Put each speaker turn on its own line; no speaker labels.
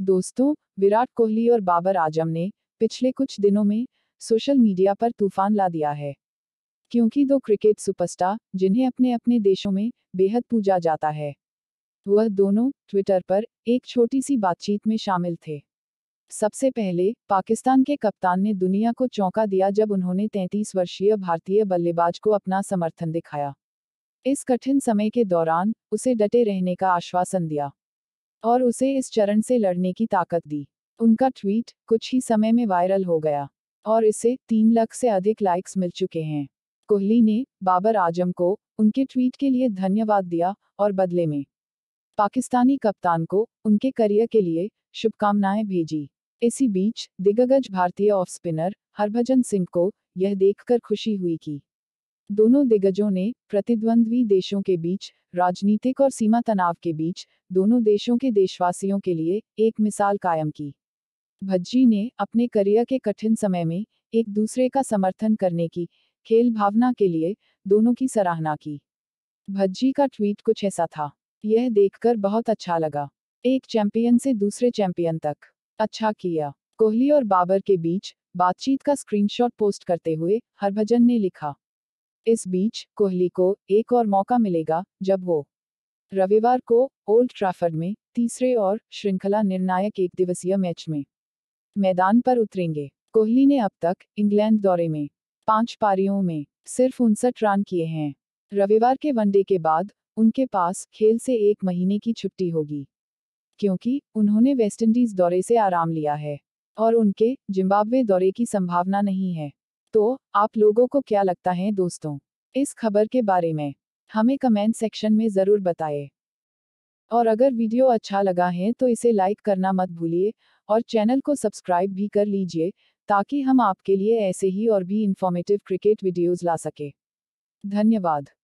दोस्तों विराट कोहली और बाबर आजम ने पिछले कुछ दिनों में सोशल मीडिया पर तूफान ला दिया है क्योंकि दो क्रिकेट सुपरस्टार जिन्हें अपने अपने देशों में बेहद पूजा जाता है वह दोनों ट्विटर पर एक छोटी सी बातचीत में शामिल थे सबसे पहले पाकिस्तान के कप्तान ने दुनिया को चौंका दिया जब उन्होंने 33 वर्षीय भारतीय बल्लेबाज को अपना समर्थन दिखाया इस कठिन समय के दौरान उसे डटे रहने का आश्वासन दिया और उसे इस चरण से लड़ने की ताकत दी उनका ट्वीट कुछ ही समय में वायरल हो गया और इसे तीन लाख से अधिक लाइक्स मिल चुके हैं कोहली ने बाबर आजम को उनके ट्वीट के लिए धन्यवाद दिया और बदले में पाकिस्तानी कप्तान को उनके करियर के लिए शुभकामनाएं भेजी इसी बीच दिग्गज भारतीय ऑफ स्पिनर हरभजन सिंह को यह देखकर खुशी हुई कि दोनों दिग्गजों ने प्रतिद्वंद्वी देशों के बीच राजनीतिक और सीमा तनाव के बीच दोनों देशों के देशवासियों के लिए एक मिसाल कायम की भज्जी ने अपने करियर के कठिन समय में एक दूसरे का समर्थन करने की खेल भावना के लिए दोनों की सराहना की भज्जी का ट्वीट कुछ ऐसा था यह देखकर बहुत अच्छा लगा एक चैंपियन से दूसरे चैंपियन तक अच्छा किया कोहली और बाबर के बीच बातचीत का स्क्रीनशॉट पोस्ट करते हुए हरभजन ने लिखा इस बीच कोहली को एक और मौका मिलेगा जब वो रविवार को ओल्ड ट्रैफर्ड में तीसरे और श्रृंखला निर्णायक एक दिवसीय मैच में मैदान पर उतरेंगे कोहली ने अब तक इंग्लैंड दौरे में पांच पारियों में सिर्फ उनसठ रन किए हैं रविवार के वनडे के बाद उनके पास खेल से एक महीने की छुट्टी होगी क्योंकि उन्होंने वेस्टइंडीज दौरे से आराम लिया है और उनके जिम्बाब्वे दौरे की संभावना नहीं है तो आप लोगों को क्या लगता है दोस्तों इस खबर के बारे में हमें कमेंट सेक्शन में ज़रूर बताए और अगर वीडियो अच्छा लगा है तो इसे लाइक करना मत भूलिए और चैनल को सब्सक्राइब भी कर लीजिए ताकि हम आपके लिए ऐसे ही और भी इन्फॉर्मेटिव क्रिकेट वीडियोज़ ला सके धन्यवाद